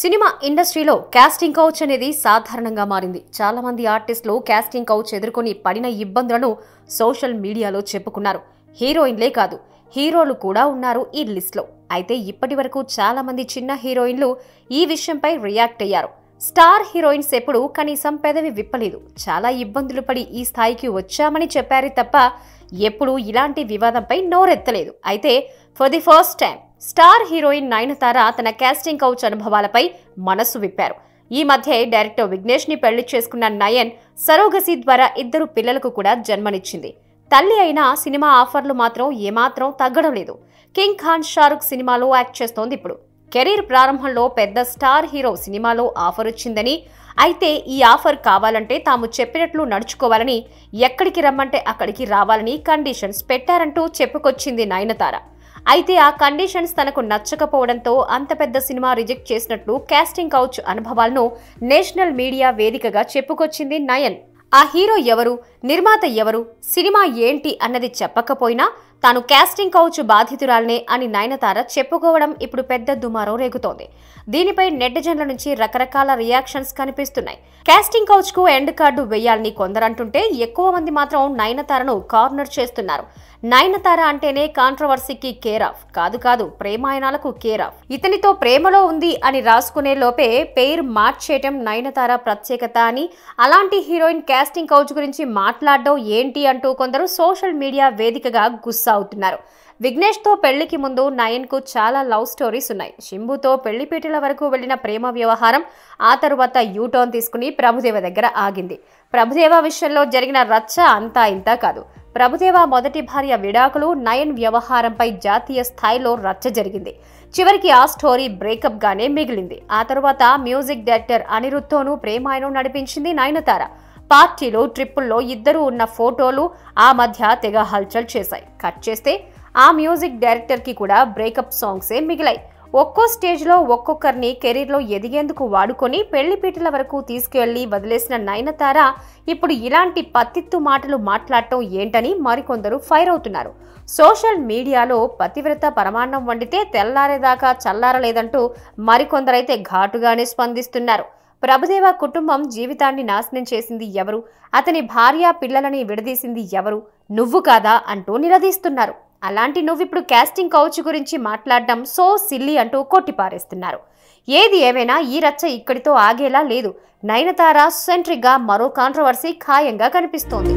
cinema ఇండస్ట్రీలో casting couch అనేది సాధారణంగా మారింది చాలామంది ఆర్టిస్టులు కాస్టింగ్ కౌచ్ ఎదుర్కొని పడిన ఇబ్బందులను సోషల్ మీడియాలో చెప్పుకున్నారు హీరోయిన్లే కాదు హీరోలు కూడా ఉన్నారు ఈ లిస్ట్లో అయితే ఇప్పటి వరకు చాలామంది చిన్న హీరోయిన్లు ఈ విషయంపై రియాక్ట్ అయ్యారు స్టార్ హీరోయిన్స్ ఎప్పుడు కనీసం పెదవి విప్పలేదు చాలా ఇబ్బందులు పడి ఈ స్థాయికి వచ్చామని చెప్పారు తప్ప ఎప్పుడు ఇలాంటి వివాదంపై నోరెత్తలేదు అయితే for the first time star heroine Nayanthara తన క్యాస్టింగ్ కౌచ్ అనుభవాలపై మనస్సు విప్పారు ఈ మధ్య డైరెక్టర్ విఘ్నేష్ ని పెళ్లి చేసుకున్న నయన్ సరోగసి ద్వారా ఇద్దరు పిల్లలకు కూడా జన్మనిచ్చింది తల్లి అయినా సినిమా ఆఫర్లు మాత్రం ఏమాత్రం తగ్గడం లేదు కింగ్ ఖాన్ షారుఖ్ సినిమాలో యాక్ట్ చేస్తోంది ఇప్పుడు కెరీర్ ప్రారంభంలో పెద్ద స్టార్ హీరో సినిమాలో ఆఫర్ వచ్చిందని అయితే ఈ ఆఫర్ కావాలంటే తాము చెప్పినట్లు నడుచుకోవాలని ఎక్కడికి రమ్మంటే అక్కడికి రావాలని కండిషన్స్ పెట్టారంటూ చెప్పుకొచ్చింది నయనతార అయితే ఆ కండిషన్స్ తనకు నచ్చకపోవడంతో అంత పెద్ద సినిమా రిజెక్ట్ చేసినట్లు కాస్టింగ్ కౌచ్ అనుభవాలను నేషనల్ మీడియా వేదికగా చెప్పుకొచ్చింది నయన్ ఆ హీరో ఎవరు నిర్మాత ఎవరు సినిమా ఏంటి అన్నది చెప్పకపోయినా తాను క్యాస్టింగ్ కౌచ్ బాధితురాలనే అని నయనతార చెప్పుకోవడం ఇప్పుడు పెద్ద దుమారం రేగుతోంది దీనిపై నెటిజన్ల నుంచి రకరకాల రియాక్షన్స్ కనిపిస్తున్నాయి క్యాస్టింగ్ కౌచ్ కు ఎండ్ కార్డు వేయాలని కొందరంటుంటే ఎక్కువ మంది మాత్రం నయనతారను కార్నర్ చేస్తున్నారు నయనతార అంటేనే కాంట్రవర్సీకి కేర్ ఆఫ్ కాదు కాదు ప్రేమాయణాలకు కేర్ ఆఫ్ ఇతనితో ప్రేమలో ఉంది అని రాసుకునే లోపే పేరు మార్చేయటం నయనతార ప్రత్యేకత అని అలాంటి హీరోయిన్ క్యాస్టింగ్ కౌచ్ గురించి మాట్లాడడం ఏంటి అంటూ కొందరు సోషల్ మీడియా వేదికగా గుస్సా అవుతున్నారు విఘ్నేష్ తో పెళ్లికి ముందు నయన్ కు చాలా లవ్ స్టోరీస్ ఉన్నాయి శింభుతో పెళ్లిపీటల వరకు వెళ్లిన ప్రేమ వ్యవహారం ఆ తరువాత యూటర్న్ తీసుకుని ప్రభుదేవ దగ్గర ఆగింది ప్రభుదేవ విషయంలో జరిగిన రచ్చ అంతా ఇంత కాదు ప్రభుదేవ మొదటి భార్య విడాకులు నయన్ వ్యవహారంపై జాతీయ స్థాయిలో రచ్చ జరిగింది చివరికి ఆ స్టోరీ బ్రేకప్ గానే మిగిలింది ఆ తర్వాత మ్యూజిక్ డైరెక్టర్ అనిరుద్ధోను ప్రేమాయణం నడిపించింది నయనతార పార్టీలు ట్రిప్పుల్లో ఇద్దరు ఉన్న ఫోటోలు ఆ మధ్య తెగ హల్చల్ చేశాయి కట్ చేస్తే ఆ మ్యూజిక్ డైరెక్టర్కి కూడా బ్రేకప్ సాంగ్సే మిగిలాయి ఒక్కో స్టేజ్లో ఒక్కొక్కరిని కెరీర్లో ఎదిగేందుకు వాడుకొని పెళ్లిపీటల వరకు తీసుకెళ్లి వదిలేసిన నయనతార ఇప్పుడు ఇలాంటి పత్తిత్తు మాటలు మాట్లాడటం ఏంటని మరికొందరు ఫైర్ అవుతున్నారు సోషల్ మీడియాలో పతివ్రత పరమాన్నం వండితే తెల్లారేదాకా చల్లారలేదంటూ మరికొందరైతే ఘాటుగానే స్పందిస్తున్నారు ప్రభుదేవ కుటుంబం జీవితాన్ని నాశనం చేసింది ఎవరు అతని భార్య పిల్లలని విడదీసింది ఎవరు నువ్వు కాదా అంటూ నిలదీస్తున్నారు అలాంటి నువ్విప్పుడు క్యాస్టింగ్ కౌచ్ గురించి మాట్లాడడం సో సిల్లీ అంటూ కొట్టిపారేస్తున్నారు ఏది ఏమైనా ఈ రచ్చ ఇక్కడితో ఆగేలా లేదు నయనతార సెంట్రిగ్గా మరో కాంట్రవర్సీ ఖాయంగా కనిపిస్తోంది